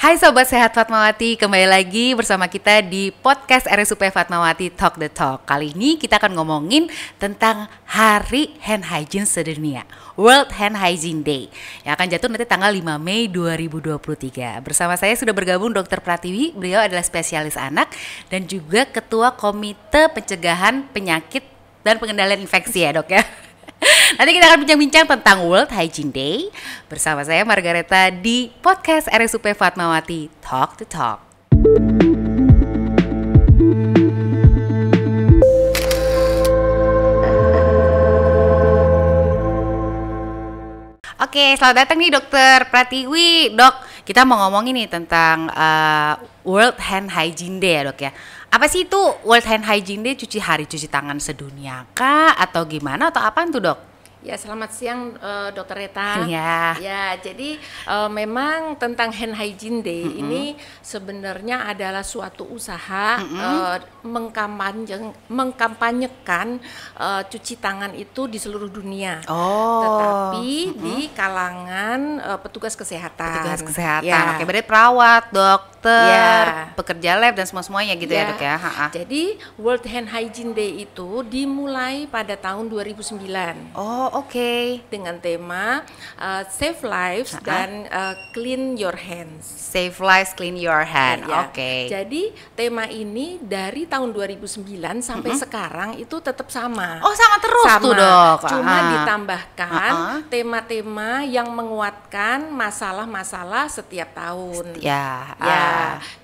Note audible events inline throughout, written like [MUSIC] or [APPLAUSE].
Hai Sobat Sehat Fatmawati, kembali lagi bersama kita di podcast RSUP Fatmawati Talk the Talk. Kali ini kita akan ngomongin tentang Hari Hand Hygiene Sedunia, World Hand Hygiene Day, yang akan jatuh nanti tanggal 5 Mei 2023. Bersama saya sudah bergabung Dr. Pratiwi, beliau adalah spesialis anak dan juga Ketua Komite Pencegahan Penyakit dan Pengendalian Infeksi ya dok ya. Nanti kita akan bincang-bincang tentang World Hygiene Day bersama saya Margareta di podcast RSUP Fatmawati Talk to Talk. Oke, selamat datang nih Dokter Pratiwi. Dok, kita mau ngomongin nih tentang uh, World Hand Hygiene Day ya, Dok ya apa sih itu World Hand Hygiene Day cuci hari cuci tangan sedunia kah atau gimana atau apa tuh dok? Ya, selamat siang uh, Dokter Reta. Ya. Ya, jadi uh, memang tentang hand hygiene day mm -hmm. ini sebenarnya adalah suatu usaha mm -hmm. uh, mengkampanyekan uh, cuci tangan itu di seluruh dunia. Oh. Tetapi mm -hmm. di kalangan uh, petugas kesehatan. Petugas kesehatan. Ya. Oke, berarti perawat, dokter, ya. pekerja lab dan semua semuanya gitu ya, ya dok ya. Ha -ha. Jadi World Hand Hygiene Day itu dimulai pada tahun 2009. Oh oke okay. dengan tema uh, Save Lives uh -huh. dan uh, Clean Your Hands. Save Lives, Clean Your hands. Ya, iya. oke. Okay. Jadi tema ini dari tahun 2009 sampai uh -huh. sekarang itu tetap sama. Oh sama terus sama. tuh dok. Cuma uh -huh. ditambahkan tema-tema yang menguatkan masalah-masalah setiap tahun. Ya. Uh. Ya.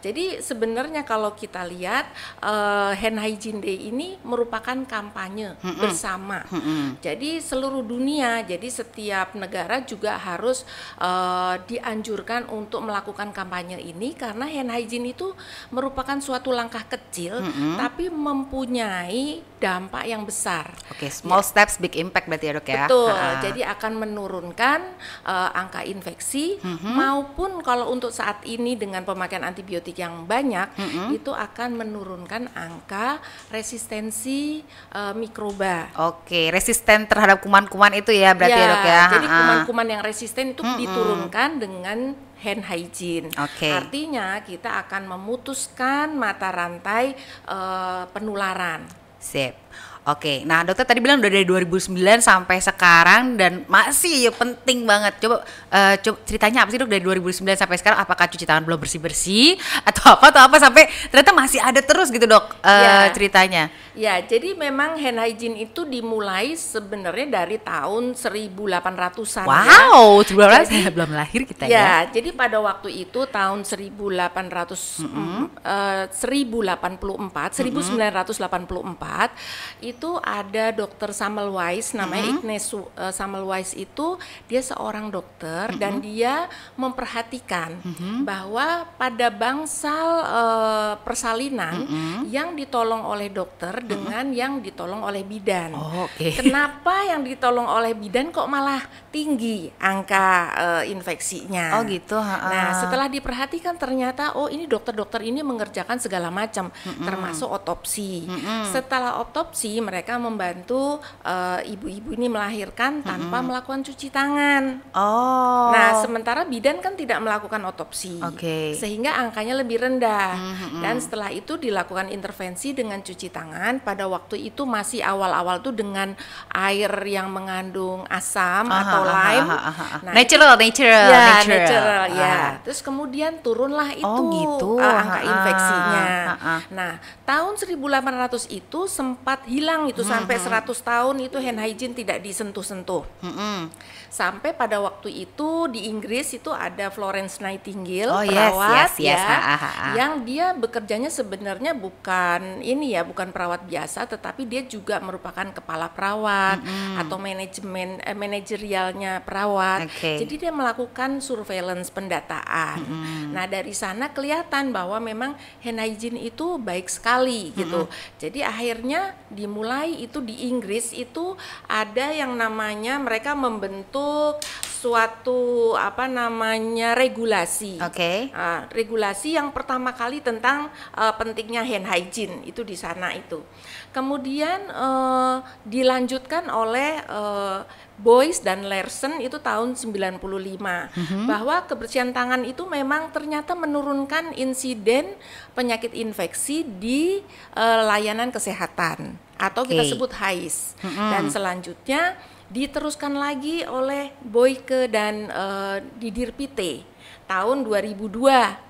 Jadi sebenarnya kalau kita lihat uh, Hand Hygiene Day ini merupakan kampanye uh -huh. bersama. Uh -huh. Jadi seluruh seluruh dunia. Jadi setiap negara juga harus uh, dianjurkan untuk melakukan kampanye ini karena hand hygiene itu merupakan suatu langkah kecil mm -hmm. tapi mempunyai dampak yang besar. Oke, okay, small ya. steps big impact berarti ya dok ya. Betul. Uh-huh. Jadi akan menurunkan uh, angka infeksi uh-huh. maupun kalau untuk saat ini dengan pemakaian antibiotik yang banyak uh-huh. itu akan menurunkan angka resistensi uh, mikroba. Oke, okay, resisten terhadap kuman-kuman itu ya berarti ya, ya dok ya. ya jadi kuman-kuman yang resisten itu uh-huh. diturunkan dengan hand hygiene. Okay. Artinya kita akan memutuskan mata rantai uh, penularan. Sip. Oke, nah dokter tadi bilang udah dari 2009 sampai sekarang dan masih ya penting banget. Coba, uh, coba ceritanya apa sih dok dari 2009 sampai sekarang? Apakah cuci tangan belum bersih bersih atau apa atau apa sampai ternyata masih ada terus gitu dok uh, eh, yeah. ceritanya? Ya, jadi memang hand hygiene itu dimulai sebenarnya dari tahun 1800-an. Ya. Wow, ya. jadi, [LAUGHS] belum lahir kita ya. Ya, jadi pada waktu itu tahun 1800 mm -hmm. uh, 1084, mm -hmm. 1984 itu ada dokter Samuelweis namanya mm -hmm. Ignace uh, eh, Samuelweis itu dia seorang dokter mm -hmm. dan dia memperhatikan mm -hmm. bahwa pada bangsal uh, persalinan mm -hmm. yang ditolong oleh dokter dengan yang ditolong oleh bidan. Oh, Oke. Okay. [LAUGHS] Kenapa yang ditolong oleh bidan kok malah tinggi angka uh, infeksinya? Oh gitu. Ha-ha. Nah setelah diperhatikan ternyata oh ini dokter-dokter ini mengerjakan segala macam mm termasuk otopsi. Mm Setelah otopsi mereka membantu ibu eh, ibu-ibu ini melahirkan tanpa melakukan cuci tangan. Oh. Nah sementara bidan kan tidak melakukan otopsi. Oke. Okay. Sehingga angkanya lebih rendah. Mm Dan setelah itu dilakukan intervensi dengan cuci tangan kan pada waktu itu masih awal-awal tuh dengan air yang mengandung asam aha, atau lime. Aha, aha, aha. Nah, natural, itu, natural, ya, natural, natural ya. Ah. Terus kemudian turunlah oh, itu oh, gitu. uh, angka infeksinya. Aha, aha. Nah, tahun 1800 itu sempat hilang itu hmm, sampai hmm. 100 tahun itu hand hygiene tidak disentuh-sentuh. Hmm, Sampai pada waktu itu di Inggris itu ada Florence Nightingale oh, perawat yes, yes, ya yes. Ha, ha, yang dia bekerjanya sebenarnya bukan ini ya, bukan perawat biasa tetapi dia juga merupakan kepala perawat mm-hmm. atau manajemen eh, manajerialnya perawat. Okay. Jadi dia melakukan surveillance pendataan. Mm-hmm. Nah, dari sana kelihatan bahwa memang hand hygiene itu baik sekali mm-hmm. gitu. Jadi akhirnya dimulai itu di Inggris itu ada yang namanya mereka membentuk suatu apa namanya regulasi. Oke. Okay. Uh, regulasi yang pertama kali tentang uh, pentingnya hand hygiene itu di sana itu. Kemudian uh, dilanjutkan oleh uh, eh, Boys dan Larsen itu tahun 95 mm-hmm. bahwa kebersihan tangan itu memang ternyata menurunkan insiden penyakit infeksi di uh, layanan kesehatan atau okay. kita sebut HAIS. Mm-hmm. Dan selanjutnya diteruskan lagi oleh Boyke dan uh, eh, Didir Pite tahun 2002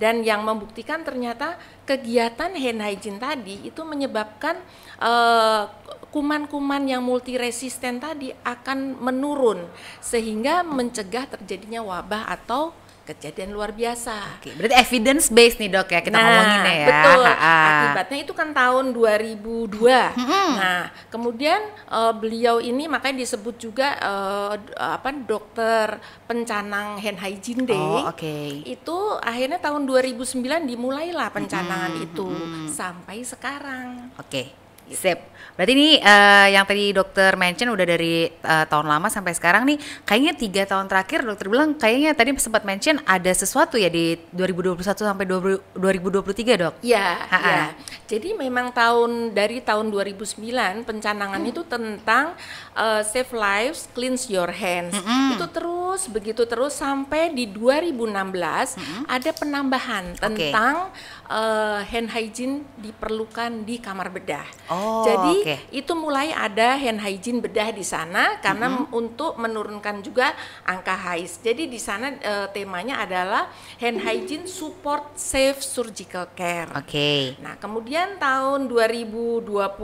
dan yang membuktikan ternyata kegiatan hand hygiene tadi itu menyebabkan eh, kuman-kuman uh, yang resisten tadi akan menurun sehingga mencegah terjadinya wabah atau kejadian luar biasa. Oke, berarti evidence based nih dok ya kita nah, ngomonginnya ya. Betul. Ha -ha. Akibatnya itu kan tahun 2002. Hmm. Nah, kemudian uh, beliau ini makanya disebut juga uh, apa dokter pencanang hand hygiene day. Oh, oke. Okay. Itu akhirnya tahun 2009 dimulailah pencanangan hmm. itu hmm. sampai sekarang. Oke. Okay. Gitu. Sip. Berarti ini uh, yang tadi dokter mention udah dari uh, tahun lama sampai sekarang nih, kayaknya tiga tahun terakhir dokter bilang kayaknya tadi sempat mention ada sesuatu ya di 2021 sampai 20, 2023 dok. Iya. Ya. Jadi memang tahun dari tahun 2009 pencanangan hmm. itu tentang uh, save lives, cleanse your hands. Hmm -hmm. Itu terus begitu terus sampai di 2016 hmm -hmm. ada penambahan tentang okay uh, hand hygiene diperlukan di kamar bedah. Oh, Jadi okay. itu mulai ada hand hygiene bedah di sana karena mm -hmm. untuk menurunkan juga angka hais. Jadi di sana uh, temanya adalah hand hygiene support safe surgical care. Oke. Okay. Nah, kemudian tahun 2021 mm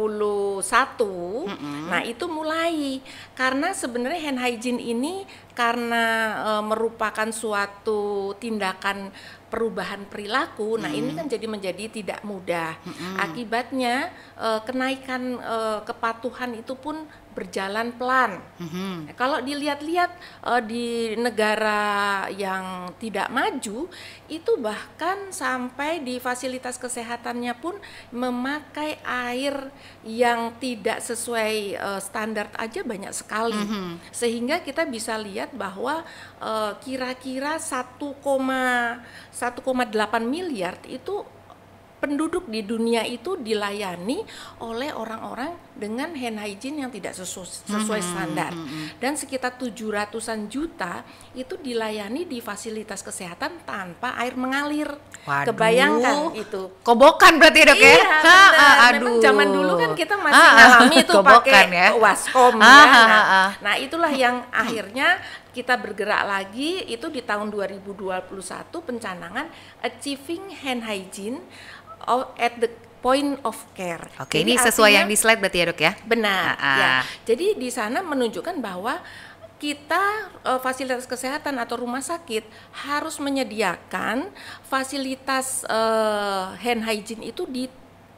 -hmm. nah itu mulai karena sebenarnya hand hygiene ini karena e, merupakan suatu tindakan perubahan perilaku. Nah, ini hmm. kan jadi menjadi tidak mudah. Hmm. Akibatnya uh, kenaikan uh, kepatuhan itu pun berjalan pelan. Mm-hmm. kalau dilihat-lihat uh, di negara yang tidak maju, itu bahkan sampai di fasilitas kesehatannya pun memakai air yang tidak sesuai uh, standar aja banyak sekali. Mm-hmm. Sehingga kita bisa lihat bahwa uh, kira-kira 1,1,8 miliar itu penduduk di dunia itu dilayani oleh orang-orang dengan hand hygiene yang tidak sesu sesuai hmm, hmm, standar hmm, dan sekitar 700 ratusan juta itu dilayani di fasilitas kesehatan tanpa air mengalir. Waduh, Kebayangkan itu. Kobokan berarti dok ya? Iya, ha, Aduh. Memang zaman dulu kan kita masih ha, ngalami itu pakai ya? waskom ha, ya. Nah, ha. nah, itulah yang akhirnya kita bergerak lagi itu di tahun 2021 pencanangan achieving hand hygiene at the point of care. Oke, okay, ini sesuai yang di slide berarti ya dok ya? Benar. Uh, uh. Ya. Jadi di sana menunjukkan bahwa kita uh, fasilitas kesehatan atau rumah sakit harus menyediakan fasilitas uh, hand hygiene itu di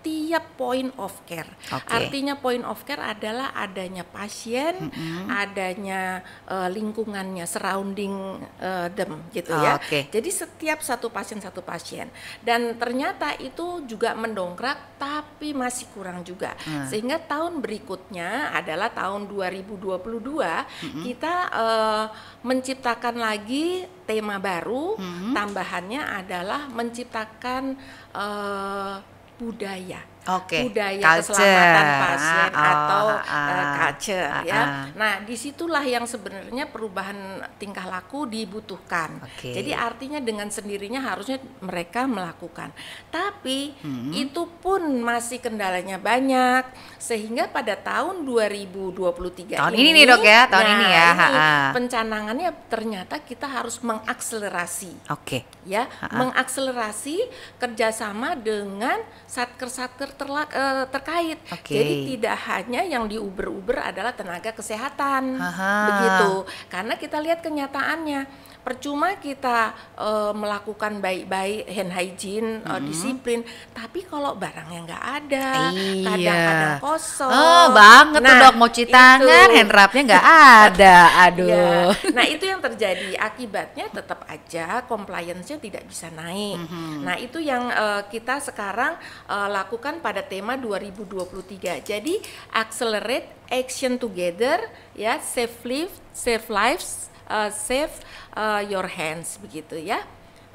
setiap point of care. Okay. Artinya point of care adalah adanya pasien, mm -hmm. adanya uh, lingkungannya, surrounding uh, them gitu oh, ya. Okay. Jadi setiap satu pasien satu pasien. Dan ternyata itu juga mendongkrak tapi masih kurang juga. Mm. Sehingga tahun berikutnya adalah tahun 2022 mm -hmm. kita uh, menciptakan lagi tema baru. Mm -hmm. Tambahannya adalah menciptakan uh, budaya okay. budaya culture. keselamatan pasien oh, atau ah, uh, culture ya. ah, ya. Ah. Nah, disitulah yang sebenarnya perubahan tingkah laku dibutuhkan. Okay. Jadi artinya dengan sendirinya harusnya mereka melakukan. Tapi hmm. itu pun masih kendalanya banyak sehingga pada tahun 2023 tahun ini, ini nih dok ya tahun nah, ini ya ini ha pencanangannya ternyata kita harus mengakselerasi oke okay. ya mengakselerasi kerjasama dengan satker-satker terla, uh, terkait. Okay. Jadi tidak hanya yang diuber-uber adalah tenaga kesehatan, Aha. begitu. Karena kita lihat kenyataannya percuma kita uh, melakukan baik-baik hand hygiene, eh, hmm. uh, disiplin, tapi kalau barangnya nggak ada, iya. kadang-kadang kosong. Oh, banget nah, tuh dok, mau cuci tangan, hand wrapnya nggak ada, [LAUGHS] iya. aduh. ya. Nah itu yang terjadi, akibatnya tetap aja compliance-nya tidak bisa naik. Hmm. Nah itu yang uh, kita sekarang uh, lakukan pada tema 2023. Jadi accelerate action together, ya safe live, safe lives uh, save uh, your hands begitu ya.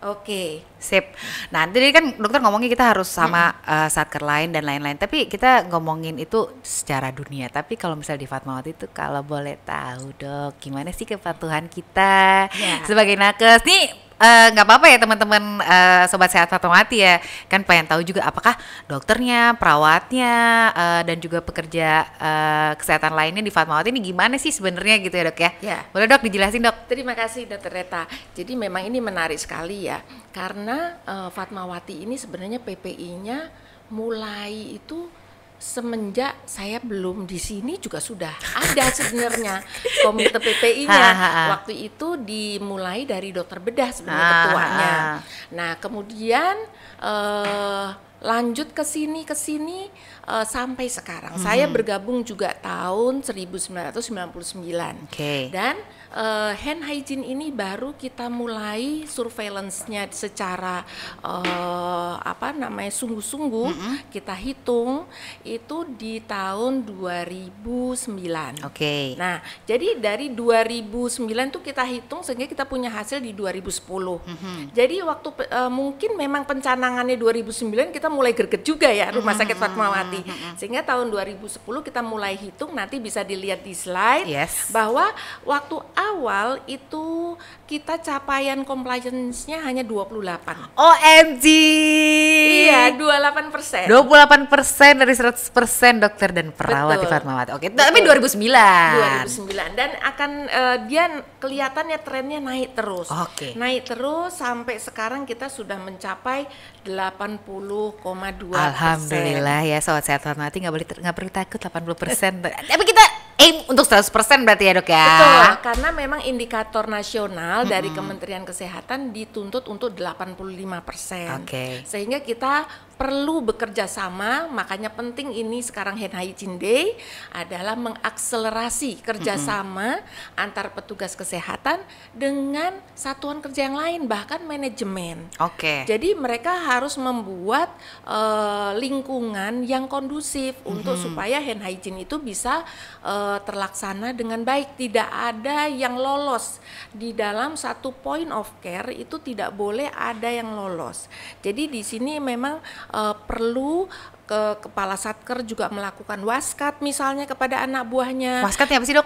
Oke, okay. sip. Nah, tadi kan dokter ngomongnya kita harus sama hmm. uh, satker lain dan lain-lain. Tapi kita ngomongin itu secara dunia. Tapi kalau misalnya di Fatmawati itu kalau boleh tahu dok, gimana sih kepatuhan kita yeah. sebagai nakes? Nih Eh, nggak uh, apa-apa ya teman-teman uh, sobat sehat Fatmawati ya kan pengen tahu juga apakah dokternya, perawatnya uh, dan juga pekerja uh, kesehatan lainnya di Fatmawati ini gimana sih sebenarnya gitu ya dok ya? ya? Boleh dok dijelasin dok? Terima kasih dokter Reta. Jadi memang ini menarik sekali ya karena uh, Fatmawati ini sebenarnya PPI-nya mulai itu semenjak saya belum di sini juga sudah ada [LAUGHS] sebenarnya komite PPI-nya. Waktu itu dimulai dari dokter bedah sebenarnya ketuanya. Nah, kemudian eh, lanjut ke sini ke sini uh, sampai sekarang. Hmm. Saya bergabung juga tahun 1999. Okay. Dan uh, hand hygiene ini baru kita mulai surveillance-nya secara uh, apa namanya sungguh-sungguh mm -hmm. kita hitung itu di tahun 2009. Oke. Okay. Nah, jadi dari 2009 tuh kita hitung sehingga kita punya hasil di 2010. Mm -hmm. Jadi waktu uh, mungkin memang pencanangannya 2009 kita mulai greget juga ya Rumah mm-hmm. Sakit Fatmawati. Mm -hmm. Sehingga tahun 2010 kita mulai hitung nanti bisa dilihat di slide yes. bahwa waktu A awal itu kita capaian compliance-nya hanya 28. OMG. Iya, 28%. 28% dari 100% dokter dan perawat Betul. di Fatmawati. Oke, Betul. tapi 2009. 2009 dan akan uh, dia kelihatannya trennya naik terus. Oke. Okay. Naik terus sampai sekarang kita sudah mencapai 80,2 Alhamdulillah ya sobat sehat Fatmawati nggak boleh nggak perlu takut 80%. tapi kita aim untuk 100% berarti ya dok ya? Betul, karena memang indikator nasional mm -hmm. dari Kementerian Kesehatan dituntut untuk 85%. Oke. Okay. Sehingga kita perlu bekerja sama, makanya penting ini sekarang Hand Hygiene Day adalah mengakselerasi kerjasama mm -hmm. antar petugas kesehatan dengan satuan kerja yang lain, bahkan manajemen. Oke. Okay. Jadi mereka harus membuat uh, lingkungan yang kondusif mm -hmm. untuk supaya hand hygiene itu bisa uh, terlaksana dengan baik. Tidak ada yang lolos di dalam satu point of care itu tidak boleh ada yang lolos. Jadi di sini memang uh, perlu ke kepala satker juga melakukan waskat misalnya kepada anak buahnya. Waskat apa sih dok?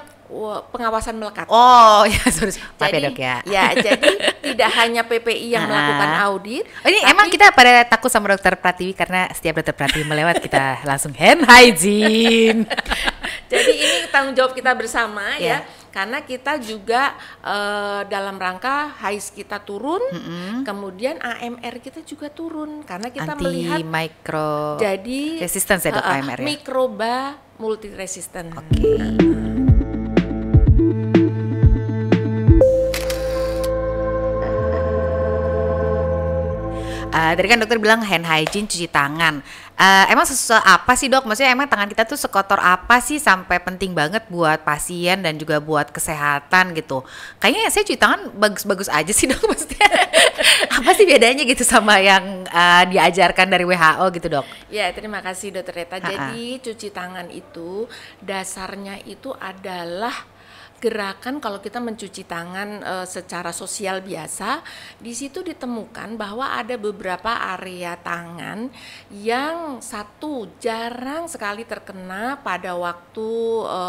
Pengawasan melekat. Oh [LAUGHS] ya sorry, maaf ya dok ya. Ya [LAUGHS] jadi tidak hanya PPI yang nah. melakukan audit. Oh, ini tapi, emang kita pada takut sama dokter Pratiwi karena setiap dokter Pratiwi melewat kita langsung hand hygiene. [LAUGHS] jadi ini tanggung jawab kita bersama yeah. ya, ya karena kita juga uh, dalam rangka hais kita turun, mm -hmm. kemudian AMR kita juga turun karena kita Anti melihat mikro jadi resistance ya dok uh, AMR ya. Mikroba multi resistant. Oke. Okay. Uh, eh, tadi kan dokter bilang hand hygiene cuci tangan uh, emang sesusah apa sih dok? Maksudnya emang tangan kita tuh sekotor apa sih sampai penting banget buat pasien dan juga buat kesehatan gitu? Kayaknya saya cuci tangan bagus-bagus aja sih [LAUGHS] dok maksudnya. apa sih bedanya gitu sama yang uh, diajarkan dari WHO gitu dok? Ya terima kasih dokter Reta. Jadi cuci tangan itu dasarnya itu adalah gerakan kalau kita mencuci tangan e, secara sosial biasa, di situ ditemukan bahwa ada beberapa area tangan yang satu jarang sekali terkena pada waktu e,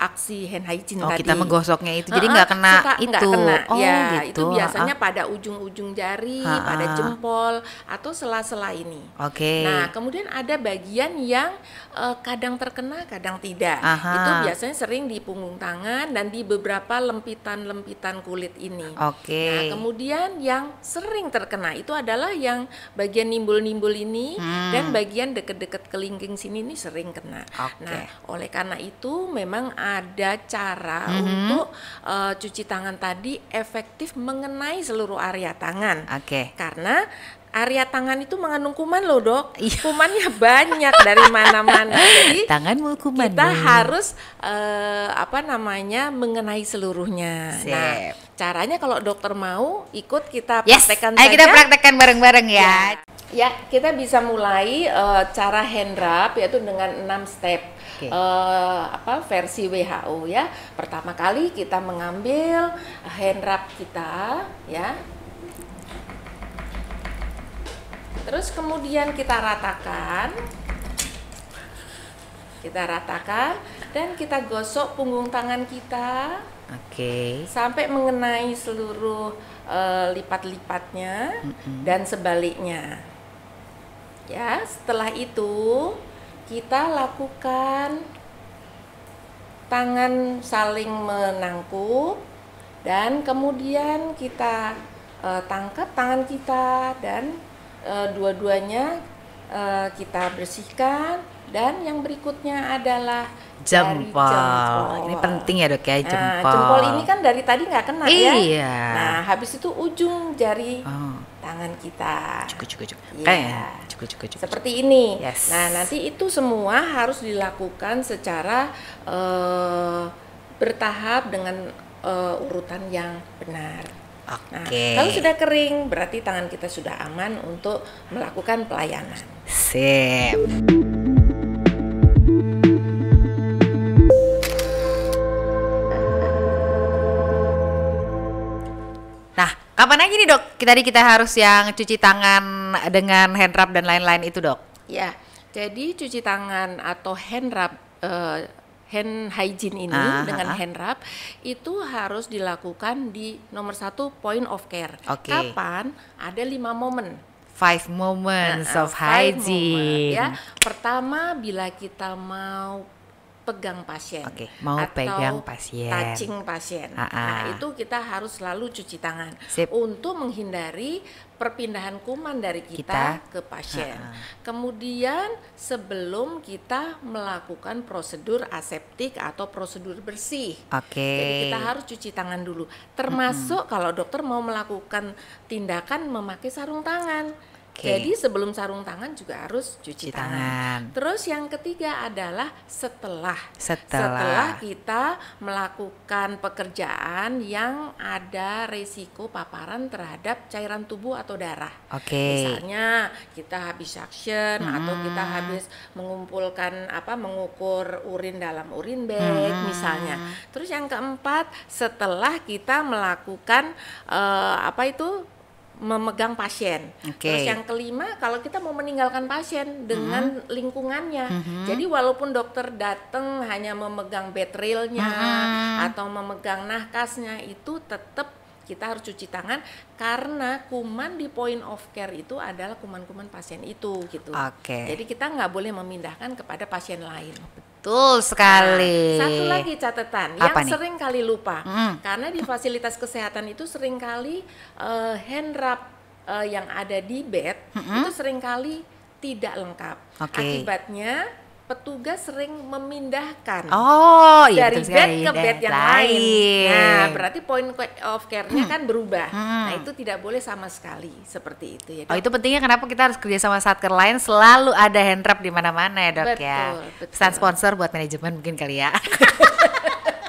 aksi hand hygiene oh, tadi. kita menggosoknya itu, jadi nggak kena suka, itu. Gak kena. Oh, ya, gitu. itu biasanya ha ah. pada ujung-ujung jari, Ha-ha. pada jempol atau sela-sela ini. Oke. Okay. Nah, kemudian ada bagian yang uh, kadang terkena, kadang tidak. Aha. Itu biasanya sering di punggung tangan dan di beberapa lempitan-lempitan kulit ini. Oke. Okay. Nah, kemudian yang sering terkena itu adalah yang bagian nimbul-nimbul ini hmm. dan bagian deket-deket kelingking sini ini sering kena. Okay. Nah, oleh karena itu memang ada cara -hmm. untuk uh, cuci tangan tadi efektif mengenai seluruh area tangan. Oke. Okay. Karena area tangan itu mengandung kuman loh dok iya. kumannya banyak dari mana-mana jadi [LAUGHS] tanganmu kuman kita nih. harus uh, apa namanya mengenai seluruhnya Sip. nah caranya kalau dokter mau ikut kita yes. praktekkan ayo saja. kita praktekkan bareng-bareng ya. ya ya kita bisa mulai uh, cara hand rub yaitu dengan 6 step uh, apa versi WHO ya pertama kali kita mengambil hand wrap kita ya Terus kemudian kita ratakan. Kita ratakan dan kita gosok punggung tangan kita. Oke. Okay. Sampai mengenai seluruh uh, lipat-lipatnya mm -mm. dan sebaliknya. Ya, setelah itu kita lakukan tangan saling menangkup dan kemudian kita e, tangkap tangan kita dan Eh, dua-duanya eh, kita bersihkan dan yang berikutnya adalah jempol. jempol. Ini penting ya dok ya nah, jempol. Nah, jempol ini kan dari tadi nggak kena ya. iya. ya. Nah habis itu ujung jari oh. tangan kita. Cukup cukup cukup. Ya. cukup, cukup cukup Seperti ini. Yes. Nah nanti itu semua harus dilakukan secara uh, bertahap dengan uh, urutan yang benar. Oke. Okay. Nah, kalau sudah kering berarti tangan kita sudah aman untuk melakukan pelayanan. Sip. Nah, kapan lagi nih dok? tadi kita harus yang cuci tangan dengan hand rub dan lain-lain itu dok? Ya, jadi cuci tangan atau hand rub uh, eh, hand hygiene ini ah, dengan ah, ah. hand wrap itu harus dilakukan di nomor satu point of care. Okay. Kapan? Ada lima momen five moments nah, of five hygiene. Moment, ya. Pertama bila kita mau pegang pasien, okay, mau atau pegang pasien, touching pasien. Nah itu kita harus selalu cuci tangan Sip. untuk menghindari perpindahan kuman dari kita, kita? ke pasien. Uh -uh. Kemudian sebelum kita melakukan prosedur aseptik atau prosedur bersih. Oke. Okay. Jadi kita harus cuci tangan dulu. Termasuk uh -uh. kalau dokter mau melakukan tindakan memakai sarung tangan. Okay. Jadi sebelum sarung tangan juga harus cuci, cuci tangan. tangan. Terus yang ketiga adalah setelah, setelah setelah kita melakukan pekerjaan yang ada resiko paparan terhadap cairan tubuh atau darah. Oke. Okay. Misalnya kita habis suction hmm. atau kita habis mengumpulkan apa mengukur urin dalam urin bag hmm. misalnya. Terus yang keempat setelah kita melakukan uh, apa itu memegang pasien. Okay. Terus yang kelima, kalau kita mau meninggalkan pasien dengan mm -hmm. lingkungannya, mm -hmm. jadi walaupun dokter datang hanya memegang bed mm -hmm. atau memegang nahkasnya, itu tetap kita harus cuci tangan karena kuman di point of care itu adalah kuman-kuman pasien itu gitu. Oke. Okay. Jadi kita nggak boleh memindahkan kepada pasien lain. Betul nah, sekali. Nah, satu lagi catatan Apa yang nih? sering kali lupa mm. karena di fasilitas kesehatan itu sering kali uh, eh, hand wrap uh, yang ada di bed mm -hmm. itu sering kali tidak lengkap. Okay. Akibatnya petugas sering memindahkan oh, iya, dari bed ke bed eh, yang lain. lain. Nah, berarti point of care-nya hmm. kan berubah. Hmm. Nah, itu tidak boleh sama sekali seperti itu ya. Oh, Dok. Oh, itu pentingnya kenapa kita harus kerja sama satker lain selalu ada hand wrap di mana-mana ya, Dok ya. betul, ya. Betul. Pesan sponsor buat manajemen mungkin kali ya.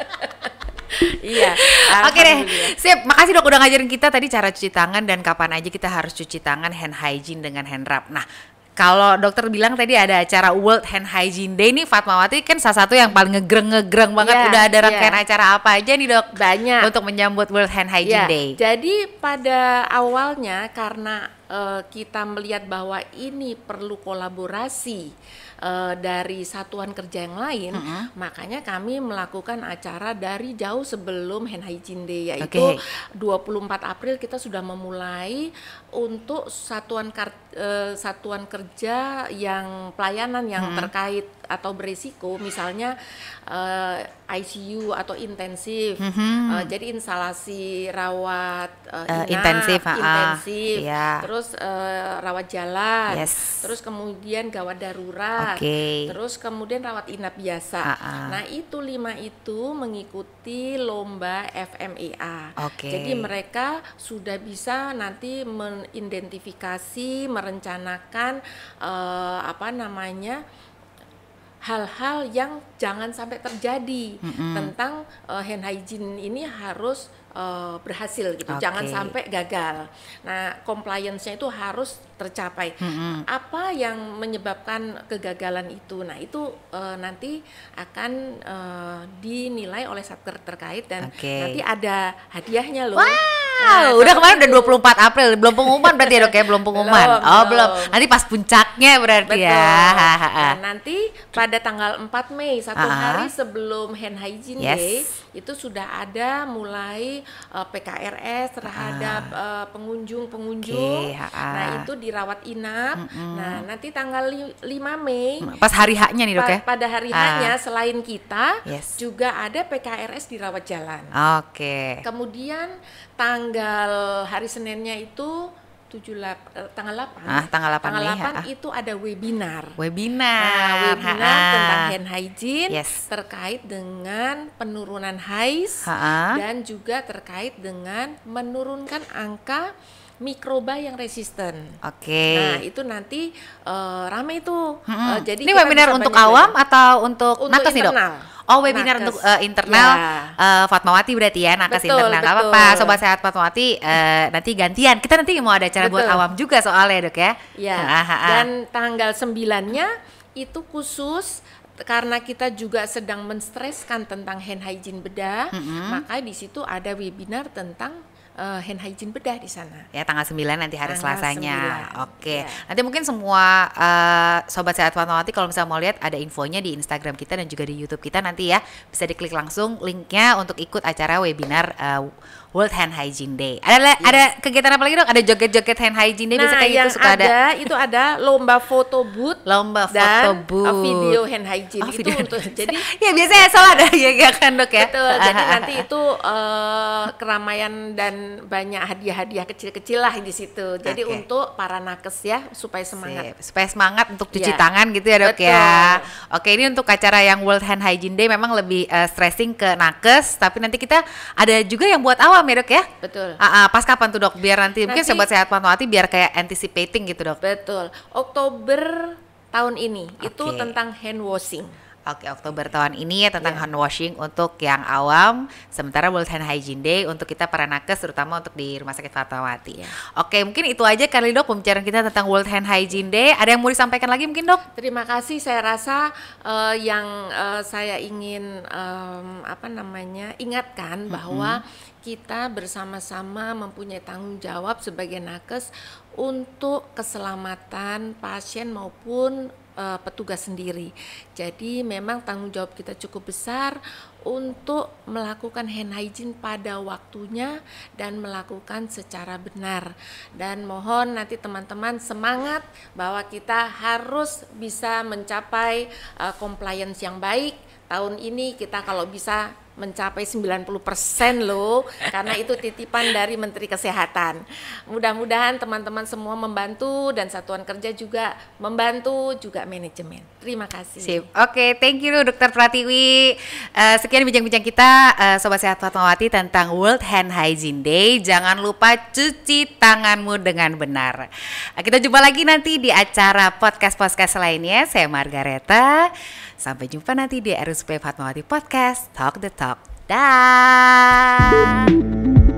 [LAUGHS] iya. [LAUGHS] Oke deh. Sip, makasih Dok udah ngajarin kita tadi cara cuci tangan dan kapan aja kita harus cuci tangan hand hygiene dengan hand wrap. Nah, kalau dokter bilang tadi ada acara World Hand Hygiene Day nih Fatmawati kan salah satu yang paling ngegreng-ngegreng banget yeah, udah ada iya. rangkaian yeah. acara apa aja nih dok banyak untuk menyambut World Hand iya. Hygiene yeah. Day jadi pada awalnya karena uh, kita melihat bahwa ini perlu kolaborasi uh, dari satuan kerja yang lain, mm -hmm. makanya kami melakukan acara dari jauh sebelum Hand Hygiene Day yaitu okay. 24 April kita sudah memulai untuk satuan kar, e, satuan kerja yang pelayanan yang hmm. terkait atau berisiko misalnya e, eh, ICU atau intensif hmm. e, jadi instalasi rawat e, intensif ah, ah. intensif uh, iya. yeah. terus e, rawat jalan yes. terus kemudian gawat darurat okay. terus kemudian rawat inap biasa uh, uh. nah itu lima itu mengikuti lomba FMEA okay. jadi mereka sudah bisa nanti men mengidentifikasi, merencanakan uh, apa namanya hal-hal yang jangan sampai terjadi mm-hmm. tentang uh, hand hygiene ini harus uh, berhasil gitu, okay. jangan sampai gagal. Nah, compliance-nya itu harus tercapai. Mm-hmm. Apa yang menyebabkan kegagalan itu? Nah, itu uh, nanti akan uh, dinilai oleh satker terkait dan okay. nanti ada hadiahnya loh. Wah! Wow, nah, udah kemarin udah 24 gitu. April, belum pengumuman berarti ya dok ya, belum pengumuman. belum, oh belum. belum. Nanti pas puncaknya berarti ya. Betul. ya. nah, nanti pada tanggal 4 Mei, satu uh -huh. hari sebelum hand hygiene yes. day itu sudah ada mulai uh, eh, PKRS terhadap pengunjung-pengunjung. Ah. Eh, pengunjung-pengunjung. Okay, nah, itu dirawat inap. Mm -hmm. Nah, nanti tanggal 5 Mei pas hari haknya nih, Dok ya. Pada hari haknya ah. selain kita yes. juga ada PKRS dirawat jalan. Oke. Okay. Kemudian tanggal hari Seninnya itu tujuh eh, tanggal 8 ah, tanggal 8 tanggal 8 Mei, ah, ah. itu ada webinar webinar nah, webinar ha -ha. tentang hand hygiene yes. terkait dengan penurunan hais ha -ha. dan juga terkait dengan menurunkan angka mikroba yang resisten. Oke. Okay. Nah itu nanti uh, eh, ramai itu. Hmm. Uh, eh, jadi ini webinar untuk awam atau untuk, untuk nakes nih dok? Oh webinar untuk uh, internal yeah. Ya. uh, Fatmawati berarti ya nakes betul, internal. Betul. apa-apa sobat sehat Fatmawati uh, nanti gantian. Kita nanti mau ada acara buat awam juga soalnya dok ya. Iya. Dan tanggal sembilannya itu khusus karena kita juga sedang menstreskan tentang hand hygiene bedah, mm -hmm. maka di situ ada webinar tentang uh, hand hygiene bedah di sana. Ya tanggal 9 nanti hari tanggal Selasanya. 9. Oke. Yeah. Nanti mungkin semua uh, sobat sehat Fatmawati kalau misalnya mau lihat ada infonya di Instagram kita dan juga di YouTube kita nanti ya bisa diklik langsung linknya untuk ikut acara webinar uh, World Hand Hygiene Day. Ada yeah. ada kegiatan apa lagi dong? Ada joget-joget hand hygiene day nah, biasanya gitu yang itu suka ada. ada itu ada lomba foto booth, lomba foto booth, video hand hygiene oh, video itu hand untuk jadi [LAUGHS] ya biasanya soal ada [LAUGHS] ya, ya kan dok ya. Betul. jadi [LAUGHS] nanti itu uh, keramaian dan banyak hadiah-hadiah kecil-kecil lah di situ. Jadi okay. untuk para nakes ya supaya semangat. Sip. Supaya semangat untuk cuci yeah. tangan gitu ya dok ya. Betul. ya. Oke ini untuk acara yang World Hand Hygiene Day memang lebih uh, stressing ke nakes, tapi nanti kita ada juga yang buat awam ya dok ya. Betul. Uh, uh, pas kapan tuh dok? Biar nanti, nanti mungkin sobat sehat Panwati biar kayak anticipating gitu dok. Betul. Oktober tahun ini okay. itu tentang hand washing. Oke, Oktober tahun ini ya tentang yeah. hand washing untuk yang awam, sementara World Hand Hygiene Day untuk kita para nakes terutama untuk di Rumah Sakit Fatmawati. Yeah. Oke, mungkin itu aja kali Dok pembicaraan kita tentang World Hand Hygiene Day. Ada yang mau disampaikan lagi mungkin Dok? Terima kasih. Saya rasa uh, yang uh, saya ingin um, apa namanya? ingatkan mm -hmm. bahwa kita bersama-sama mempunyai tanggung jawab sebagai nakes untuk keselamatan pasien maupun uh, petugas sendiri. Jadi memang tanggung jawab kita cukup besar untuk melakukan hand hygiene pada waktunya dan melakukan secara benar. Dan mohon nanti teman-teman semangat bahwa kita harus bisa mencapai uh, compliance yang baik tahun ini kita kalau bisa mencapai 90% loh karena itu titipan dari Menteri Kesehatan. Mudah-mudahan teman-teman semua membantu dan satuan kerja juga membantu juga manajemen. Terima kasih. Oke, okay, thank you Dokter Pratiwi. Uh, sekian bincang-bincang kita uh, sobat sehat Fatmawati tentang World Hand Hygiene Day. Jangan lupa cuci tanganmu dengan benar. Uh, kita jumpa lagi nanti di acara podcast-podcast lainnya. Saya Margareta. Sampai jumpa nanti di RSP Fatmawati Podcast Talk the Talk. Daaah!